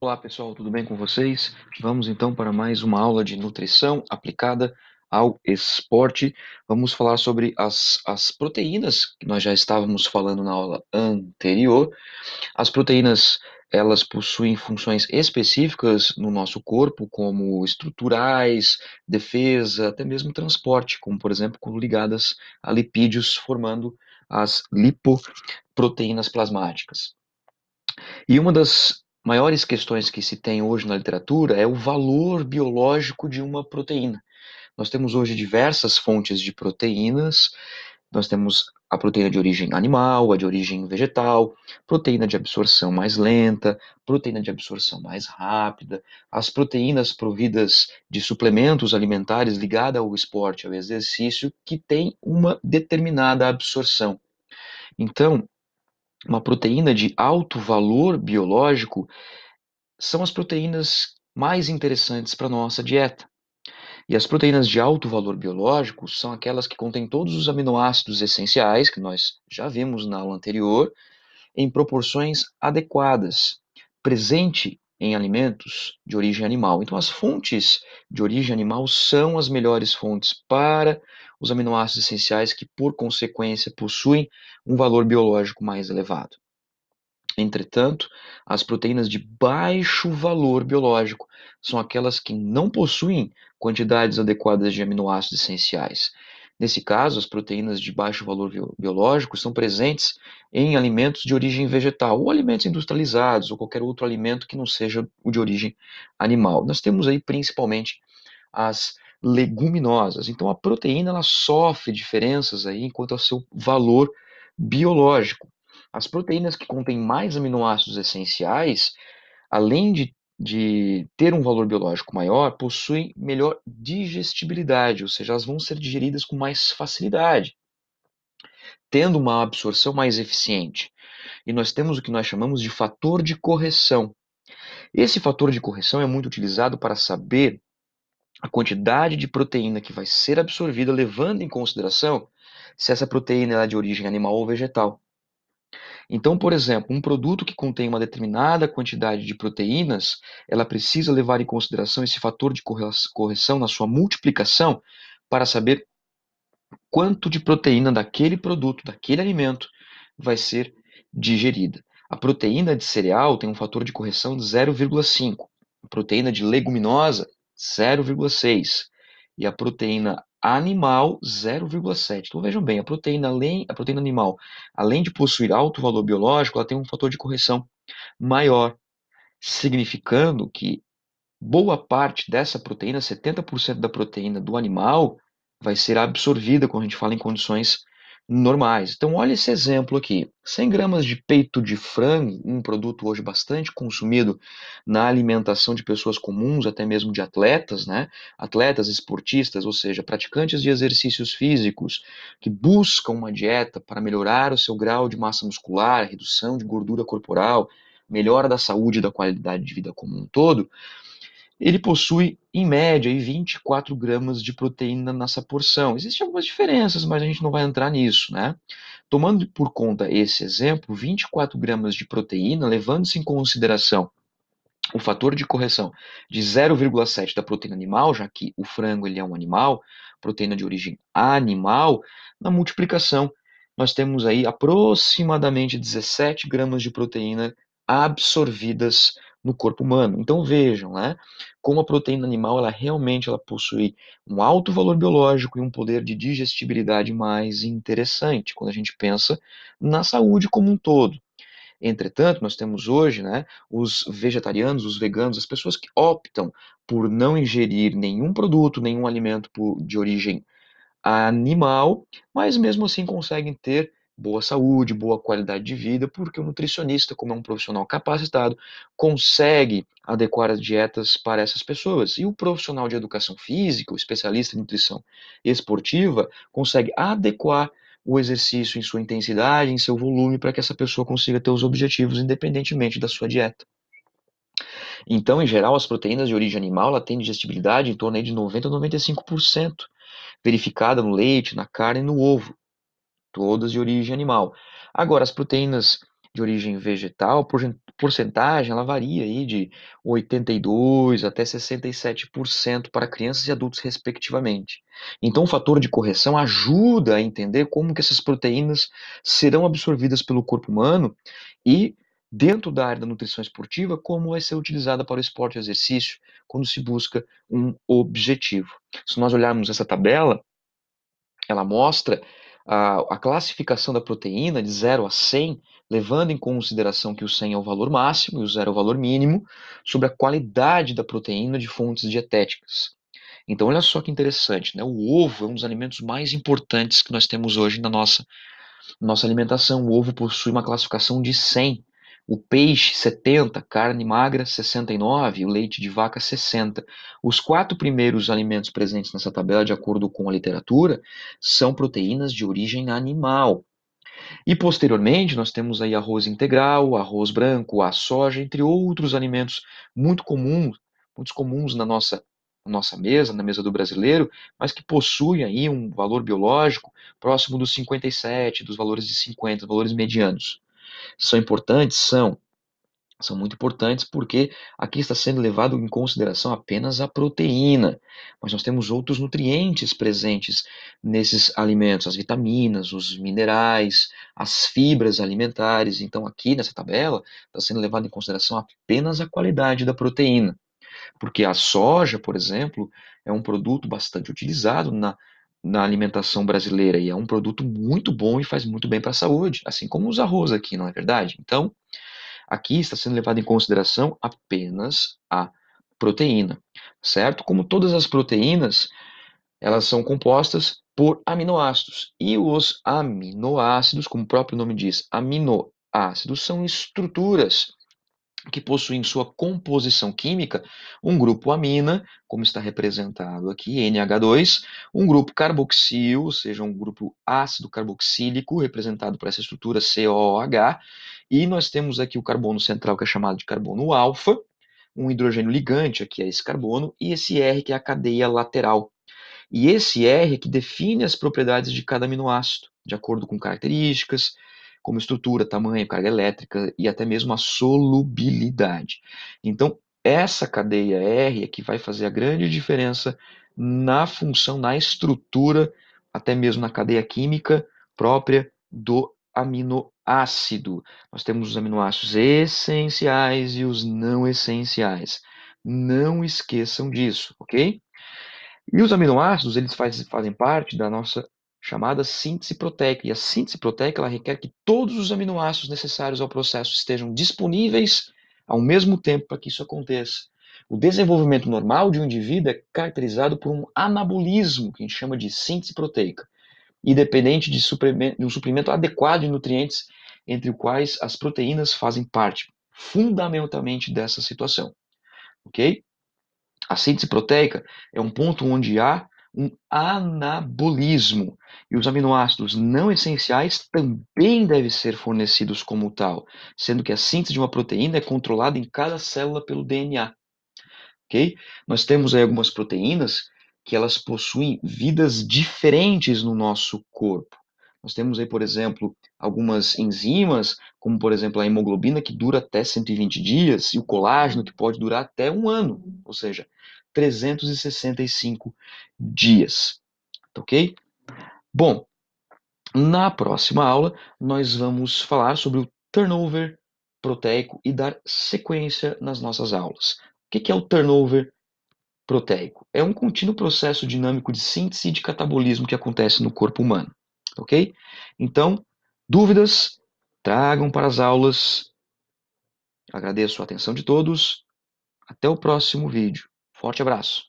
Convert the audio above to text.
Olá pessoal, tudo bem com vocês? Vamos então para mais uma aula de nutrição aplicada ao esporte. Vamos falar sobre as, as proteínas que nós já estávamos falando na aula anterior. As proteínas elas possuem funções específicas no nosso corpo, como estruturais, defesa, até mesmo transporte, como por exemplo quando ligadas a lipídios, formando as lipoproteínas plasmáticas. E uma das maiores questões que se tem hoje na literatura é o valor biológico de uma proteína. Nós temos hoje diversas fontes de proteínas, nós temos a proteína de origem animal, a de origem vegetal, proteína de absorção mais lenta, proteína de absorção mais rápida, as proteínas providas de suplementos alimentares ligada ao esporte, ao exercício, que tem uma determinada absorção. Então, uma proteína de alto valor biológico são as proteínas mais interessantes para a nossa dieta. E as proteínas de alto valor biológico são aquelas que contêm todos os aminoácidos essenciais, que nós já vimos na aula anterior, em proporções adequadas, presente em alimentos de origem animal. Então, as fontes de origem animal são as melhores fontes para os aminoácidos essenciais que, por consequência, possuem um valor biológico mais elevado. Entretanto, as proteínas de baixo valor biológico são aquelas que não possuem quantidades adequadas de aminoácidos essenciais. Nesse caso, as proteínas de baixo valor biológico estão presentes em alimentos de origem vegetal, ou alimentos industrializados, ou qualquer outro alimento que não seja o de origem animal. Nós temos aí principalmente as leguminosas. Então a proteína ela sofre diferenças aí enquanto ao seu valor biológico. As proteínas que contêm mais aminoácidos essenciais, além de, de ter um valor biológico maior, possuem melhor digestibilidade, ou seja, elas vão ser digeridas com mais facilidade, tendo uma absorção mais eficiente. E nós temos o que nós chamamos de fator de correção. Esse fator de correção é muito utilizado para saber a quantidade de proteína que vai ser absorvida, levando em consideração se essa proteína é de origem animal ou vegetal. Então, por exemplo, um produto que contém uma determinada quantidade de proteínas, ela precisa levar em consideração esse fator de correção na sua multiplicação para saber quanto de proteína daquele produto, daquele alimento, vai ser digerida. A proteína de cereal tem um fator de correção de 0,5. A proteína de leguminosa 0,6 e a proteína animal 0,7. Então vejam bem, a proteína além a proteína animal, além de possuir alto valor biológico, ela tem um fator de correção maior, significando que boa parte dessa proteína, 70% da proteína do animal, vai ser absorvida quando a gente fala em condições normais. Então, olha esse exemplo aqui: 100 gramas de peito de frango, um produto hoje bastante consumido na alimentação de pessoas comuns, até mesmo de atletas, né? Atletas, esportistas, ou seja, praticantes de exercícios físicos que buscam uma dieta para melhorar o seu grau de massa muscular, redução de gordura corporal, melhora da saúde e da qualidade de vida como um todo. Ele possui em média, 24 gramas de proteína nessa porção. Existem algumas diferenças, mas a gente não vai entrar nisso, né? Tomando por conta esse exemplo, 24 gramas de proteína, levando-se em consideração o fator de correção de 0,7 da proteína animal, já que o frango ele é um animal, proteína de origem animal, na multiplicação nós temos aí aproximadamente 17 gramas de proteína absorvidas no corpo humano. Então vejam, né, como a proteína animal ela realmente ela possui um alto valor biológico e um poder de digestibilidade mais interessante quando a gente pensa na saúde como um todo. Entretanto, nós temos hoje né, os vegetarianos, os veganos, as pessoas que optam por não ingerir nenhum produto, nenhum alimento de origem animal, mas mesmo assim conseguem ter boa saúde, boa qualidade de vida, porque o nutricionista, como é um profissional capacitado, consegue adequar as dietas para essas pessoas. E o profissional de educação física, o especialista em nutrição esportiva, consegue adequar o exercício em sua intensidade, em seu volume, para que essa pessoa consiga ter os objetivos independentemente da sua dieta. Então, em geral, as proteínas de origem animal têm digestibilidade em torno de 90 a 95%, verificada no leite, na carne e no ovo todas de origem animal. Agora, as proteínas de origem vegetal, porcentagem, ela varia aí de 82% até 67% para crianças e adultos, respectivamente. Então, o fator de correção ajuda a entender como que essas proteínas serão absorvidas pelo corpo humano e, dentro da área da nutrição esportiva, como vai ser utilizada para o esporte e exercício quando se busca um objetivo. Se nós olharmos essa tabela, ela mostra a, a classificação da proteína de 0 a 100, levando em consideração que o 100 é o valor máximo e o 0 é o valor mínimo, sobre a qualidade da proteína de fontes dietéticas. Então, olha só que interessante, né? O ovo é um dos alimentos mais importantes que nós temos hoje na nossa, nossa alimentação. O ovo possui uma classificação de 100 o peixe 70, carne magra 69, o leite de vaca 60. Os quatro primeiros alimentos presentes nessa tabela, de acordo com a literatura, são proteínas de origem animal. E posteriormente, nós temos aí arroz integral, arroz branco, a soja, entre outros alimentos muito comuns, muito comuns na nossa nossa mesa, na mesa do brasileiro, mas que possui aí um valor biológico próximo dos 57, dos valores de 50, valores medianos são importantes? São. São muito importantes porque aqui está sendo levado em consideração apenas a proteína, mas nós temos outros nutrientes presentes nesses alimentos, as vitaminas, os minerais, as fibras alimentares. Então, aqui nessa tabela está sendo levado em consideração apenas a qualidade da proteína, porque a soja, por exemplo, é um produto bastante utilizado na na alimentação brasileira e é um produto muito bom e faz muito bem para a saúde, assim como os arroz aqui, não é verdade? Então, aqui está sendo levado em consideração apenas a proteína, certo? Como todas as proteínas, elas são compostas por aminoácidos e os aminoácidos, como o próprio nome diz, aminoácidos são estruturas que possui em sua composição química um grupo amina, como está representado aqui, NH2, um grupo carboxil, ou seja, um grupo ácido carboxílico, representado por essa estrutura COH, e nós temos aqui o carbono central, que é chamado de carbono alfa, um hidrogênio ligante, aqui é esse carbono, e esse R, que é a cadeia lateral. E esse R que define as propriedades de cada aminoácido, de acordo com características, como estrutura, tamanho, carga elétrica e até mesmo a solubilidade. Então, essa cadeia R é que vai fazer a grande diferença na função, na estrutura, até mesmo na cadeia química própria do aminoácido. Nós temos os aminoácidos essenciais e os não essenciais. Não esqueçam disso, ok? E os aminoácidos, eles faz, fazem parte da nossa chamada síntese proteica. E a síntese proteica ela requer que todos os aminoácidos necessários ao processo estejam disponíveis ao mesmo tempo para que isso aconteça. O desenvolvimento normal de um indivíduo é caracterizado por um anabolismo, que a gente chama de síntese proteica, e dependente de, de um suprimento adequado de nutrientes, entre os quais as proteínas fazem parte, fundamentalmente dessa situação. Ok? A síntese proteica é um ponto onde há um anabolismo. E os aminoácidos não essenciais também devem ser fornecidos como tal, sendo que a síntese de uma proteína é controlada em cada célula pelo DNA. Ok? Nós temos aí algumas proteínas que elas possuem vidas diferentes no nosso corpo. Nós temos aí, por exemplo, algumas enzimas, como por exemplo a hemoglobina, que dura até 120 dias, e o colágeno, que pode durar até um ano. Ou seja, 365 dias. Tá ok? Bom, na próxima aula, nós vamos falar sobre o turnover proteico e dar sequência nas nossas aulas. O que é o turnover proteico? É um contínuo processo dinâmico de síntese e de catabolismo que acontece no corpo humano, tá ok? Então, dúvidas, tragam para as aulas. Agradeço a atenção de todos. Até o próximo vídeo. Forte abraço.